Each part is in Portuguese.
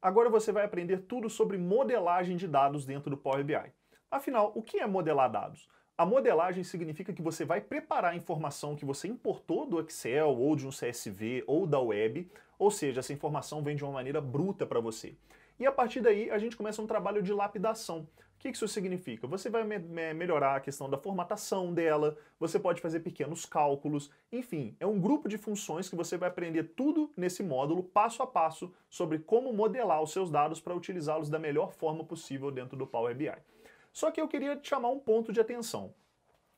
Agora você vai aprender tudo sobre modelagem de dados dentro do Power BI. Afinal, o que é modelar dados? A modelagem significa que você vai preparar a informação que você importou do Excel ou de um CSV ou da web ou seja, essa informação vem de uma maneira bruta para você. E a partir daí a gente começa um trabalho de lapidação. O que isso significa? Você vai me melhorar a questão da formatação dela, você pode fazer pequenos cálculos, enfim, é um grupo de funções que você vai aprender tudo nesse módulo, passo a passo, sobre como modelar os seus dados para utilizá-los da melhor forma possível dentro do Power BI. Só que eu queria chamar um ponto de atenção.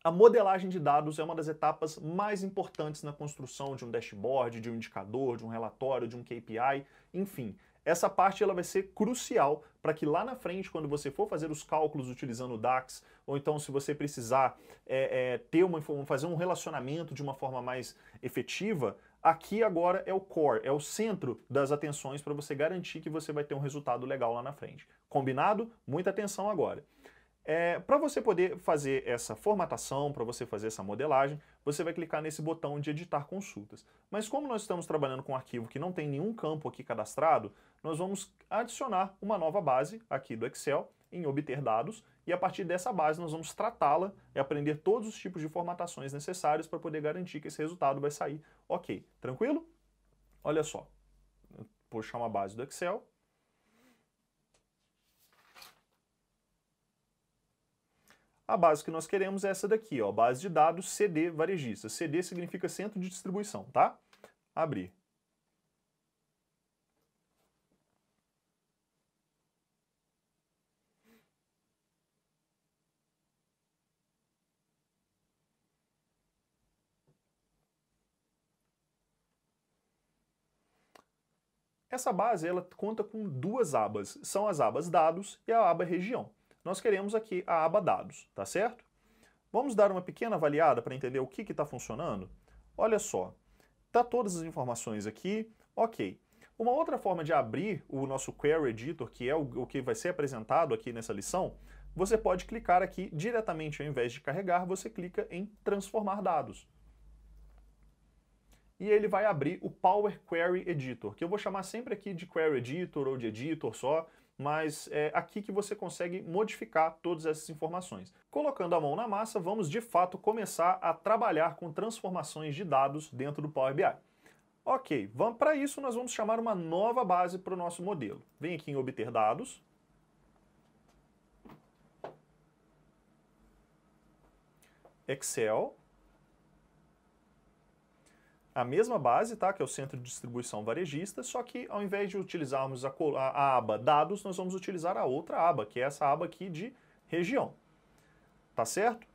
A modelagem de dados é uma das etapas mais importantes na construção de um dashboard, de um indicador, de um relatório, de um KPI, enfim. Essa parte ela vai ser crucial para que lá na frente, quando você for fazer os cálculos utilizando o DAX, ou então se você precisar é, é, ter uma, fazer um relacionamento de uma forma mais efetiva, aqui agora é o core, é o centro das atenções para você garantir que você vai ter um resultado legal lá na frente. Combinado? Muita atenção agora. É, para você poder fazer essa formatação, para você fazer essa modelagem, você vai clicar nesse botão de editar consultas. Mas como nós estamos trabalhando com um arquivo que não tem nenhum campo aqui cadastrado, nós vamos adicionar uma nova base aqui do Excel em obter dados e a partir dessa base nós vamos tratá-la e aprender todos os tipos de formatações necessários para poder garantir que esse resultado vai sair ok. Tranquilo? Olha só, puxar uma base do Excel, A base que nós queremos é essa daqui, ó, base de dados CD varejista. CD significa centro de distribuição, tá? Abrir. Essa base ela conta com duas abas, são as abas dados e a aba região nós queremos aqui a aba Dados, tá certo? Vamos dar uma pequena avaliada para entender o que está funcionando? Olha só, tá todas as informações aqui, ok. Uma outra forma de abrir o nosso Query Editor, que é o, o que vai ser apresentado aqui nessa lição, você pode clicar aqui diretamente, ao invés de carregar, você clica em Transformar Dados. E ele vai abrir o Power Query Editor, que eu vou chamar sempre aqui de Query Editor ou de Editor só, mas é aqui que você consegue modificar todas essas informações. Colocando a mão na massa, vamos de fato começar a trabalhar com transformações de dados dentro do Power BI. Ok, para isso nós vamos chamar uma nova base para o nosso modelo. Vem aqui em obter dados. Excel, a mesma base, tá? que é o centro de distribuição varejista, só que ao invés de utilizarmos a, a, a aba dados, nós vamos utilizar a outra aba, que é essa aba aqui de região. Tá certo?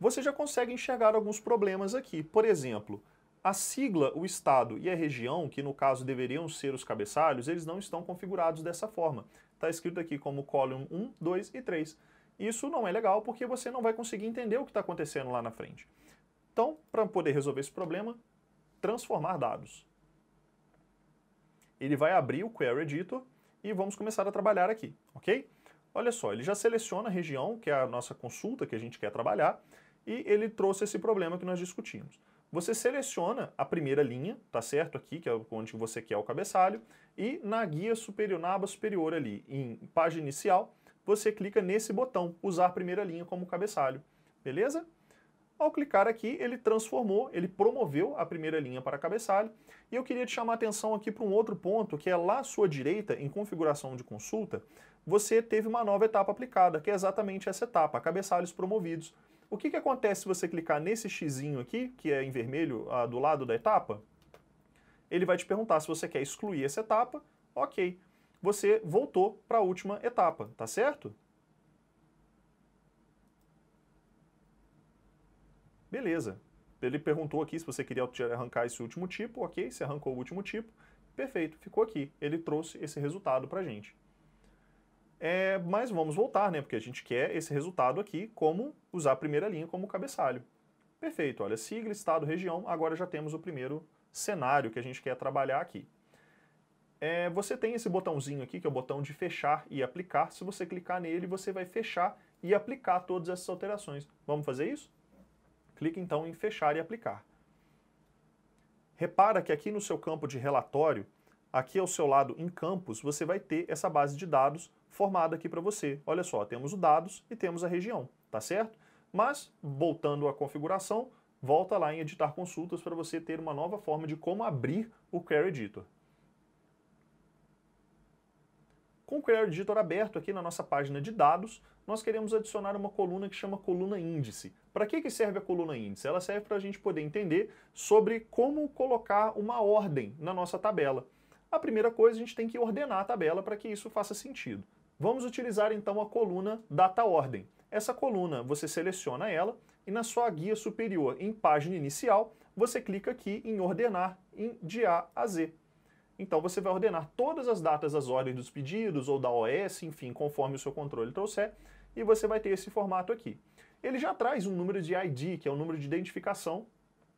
Você já consegue enxergar alguns problemas aqui. Por exemplo, a sigla, o estado e a região, que no caso deveriam ser os cabeçalhos, eles não estão configurados dessa forma. Está escrito aqui como column 1, 2 e 3. Isso não é legal porque você não vai conseguir entender o que está acontecendo lá na frente. Então, para poder resolver esse problema, transformar dados. Ele vai abrir o Query Editor e vamos começar a trabalhar aqui, ok? Olha só, ele já seleciona a região, que é a nossa consulta que a gente quer trabalhar, e ele trouxe esse problema que nós discutimos. Você seleciona a primeira linha, tá certo aqui, que é onde você quer o cabeçalho, e na guia superior, na aba superior ali, em página inicial, você clica nesse botão, usar a primeira linha como cabeçalho, beleza? Ao clicar aqui, ele transformou, ele promoveu a primeira linha para cabeçalho. E eu queria te chamar a atenção aqui para um outro ponto, que é lá à sua direita, em configuração de consulta, você teve uma nova etapa aplicada, que é exatamente essa etapa, cabeçalhos promovidos. O que, que acontece se você clicar nesse xizinho aqui, que é em vermelho, ah, do lado da etapa? Ele vai te perguntar se você quer excluir essa etapa. Ok, você voltou para a última etapa, tá certo? Beleza. Ele perguntou aqui se você queria arrancar esse último tipo, ok, você arrancou o último tipo, perfeito, ficou aqui. Ele trouxe esse resultado para a gente. É, mas vamos voltar, né, porque a gente quer esse resultado aqui como usar a primeira linha como cabeçalho. Perfeito, olha, sigla, estado, região, agora já temos o primeiro cenário que a gente quer trabalhar aqui. É, você tem esse botãozinho aqui, que é o botão de fechar e aplicar. Se você clicar nele, você vai fechar e aplicar todas essas alterações. Vamos fazer isso? Clique então em fechar e aplicar. Repara que aqui no seu campo de relatório, aqui ao seu lado em campos, você vai ter essa base de dados formada aqui para você. Olha só, temos o dados e temos a região, tá certo? Mas, voltando à configuração, volta lá em editar consultas para você ter uma nova forma de como abrir o Query Editor. Com o Query Editor aberto aqui na nossa página de dados, nós queremos adicionar uma coluna que chama coluna índice. Para que, que serve a coluna índice? Ela serve para a gente poder entender sobre como colocar uma ordem na nossa tabela. A primeira coisa, a gente tem que ordenar a tabela para que isso faça sentido. Vamos utilizar então a coluna data ordem. Essa coluna, você seleciona ela e na sua guia superior, em página inicial, você clica aqui em ordenar em de A a Z. Então você vai ordenar todas as datas das ordens dos pedidos ou da OS, enfim, conforme o seu controle trouxer, e você vai ter esse formato aqui. Ele já traz um número de ID, que é o um número de identificação,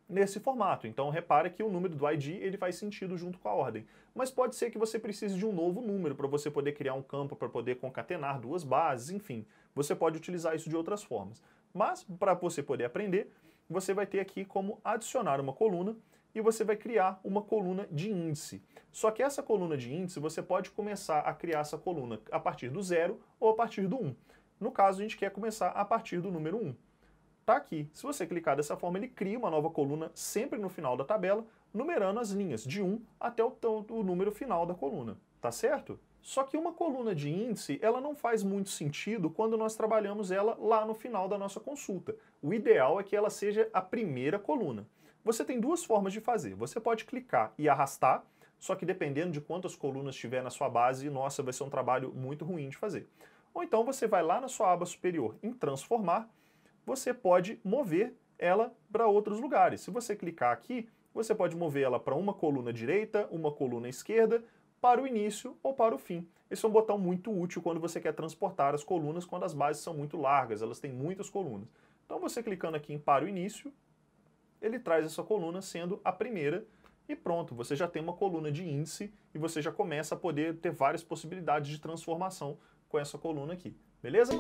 nesse formato. Então repara que o número do ID ele faz sentido junto com a ordem. Mas pode ser que você precise de um novo número para você poder criar um campo para poder concatenar duas bases, enfim. Você pode utilizar isso de outras formas. Mas para você poder aprender, você vai ter aqui como adicionar uma coluna e você vai criar uma coluna de índice. Só que essa coluna de índice, você pode começar a criar essa coluna a partir do zero ou a partir do 1. Um. No caso, a gente quer começar a partir do número 1. Um. Está aqui. Se você clicar dessa forma, ele cria uma nova coluna sempre no final da tabela, numerando as linhas de 1 um até o, o número final da coluna. Tá certo? Só que uma coluna de índice, ela não faz muito sentido quando nós trabalhamos ela lá no final da nossa consulta. O ideal é que ela seja a primeira coluna. Você tem duas formas de fazer. Você pode clicar e arrastar, só que dependendo de quantas colunas tiver na sua base, nossa, vai ser um trabalho muito ruim de fazer. Ou então você vai lá na sua aba superior em transformar, você pode mover ela para outros lugares. Se você clicar aqui, você pode mover ela para uma coluna direita, uma coluna esquerda, para o início ou para o fim. Esse é um botão muito útil quando você quer transportar as colunas quando as bases são muito largas, elas têm muitas colunas. Então você clicando aqui em para o início, ele traz essa coluna sendo a primeira e pronto, você já tem uma coluna de índice e você já começa a poder ter várias possibilidades de transformação com essa coluna aqui, beleza?